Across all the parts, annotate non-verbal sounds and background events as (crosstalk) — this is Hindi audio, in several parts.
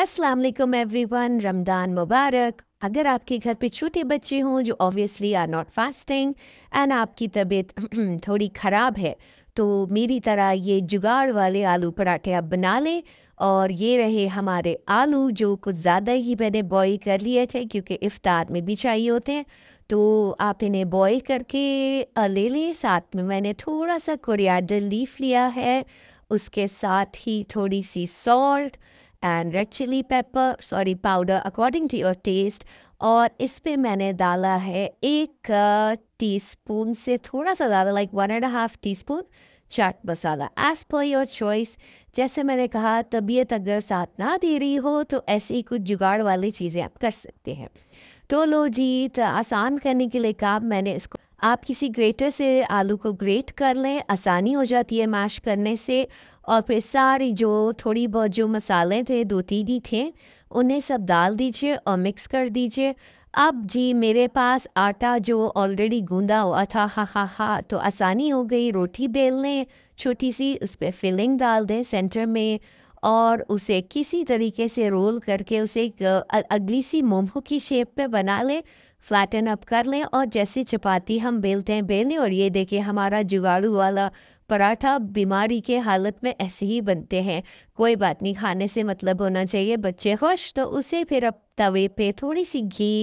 अस्सलाम वालेकुम एवरीवन रमज़ान मुबारक अगर आपके घर पे छोटे बच्चे हों जो obviously are not fasting and आपकी तबीयत (clears throat) थोड़ी ख़राब है तो मेरी तरह ये जुगाड़ वाले आलू पराठे आप बना लें और ये रहे हमारे आलू जो कुछ ज़्यादा ही मैंने बॉईल कर लिए थे क्योंकि इफ्तार में भी चाहिए होते हैं तो आप इन्हें बॉईल करके ले लें साथ में मैंने थोड़ा सा कोरिएंडर लीफ लिया है उसके साथ ही थोड़ी सी salt and red chilli pepper sorry powder according to your taste और इस पे मैंने डाला है एक टीस्पून से थोड़ा सा ज़्यादा like one and half teaspoon chaat masala as per your choice जैसे मैंने कहा तबीयत अगर साथ ना दे रही हो तो ऐसे ही कुछ जुगाड़ वाली चीज़ें आप कर सकते हैं तो लो जी तो आसान करने के लिए काम मैंने इसको आप किसी ग्रेटर से आलू को ग्रेट कर लें आसानी हो जाती है मैश करने से और फिर सारी जो थोड़ी बहुत जो मसाले थे दो तीन ही थे उन्हें सब डाल दीजिए और मिक्स कर दीजिए अब जी मेरे पास आटा जो ऑलरेडी गूंदा हुआ था हा हा हा तो आसानी हो गई रोटी बेल लें छोटी सी उस पर फिलिंग डाल दें सेंटर में और उसे किसी तरीके से रोल करके उसे एक अगली सी मोमो की शेप पे बना लें फ्लैटन अप कर लें और जैसे चपाती हम बेलते हैं बेलें और ये देखें हमारा जुगाड़ू वाला पराठा बीमारी के हालत में ऐसे ही बनते हैं कोई बात नहीं खाने से मतलब होना चाहिए बच्चे खुश तो उसे फिर अब तवे पे थोड़ी सी घी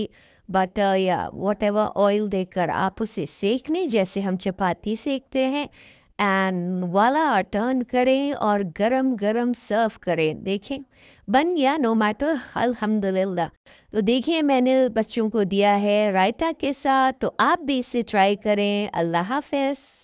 बटर या वॉट एवर ऑयल देकर आप उसे सेकने जैसे हम चपाती सेकते हैं एंड वाला टर्न करें और गरम गरम सर्व करें देखें बन गया नो मैटर अलहमदिल्ला तो देखिए मैंने बच्चों को दिया है रायता के साथ तो आप भी इसे ट्राई करें अल्लाह हाफिज़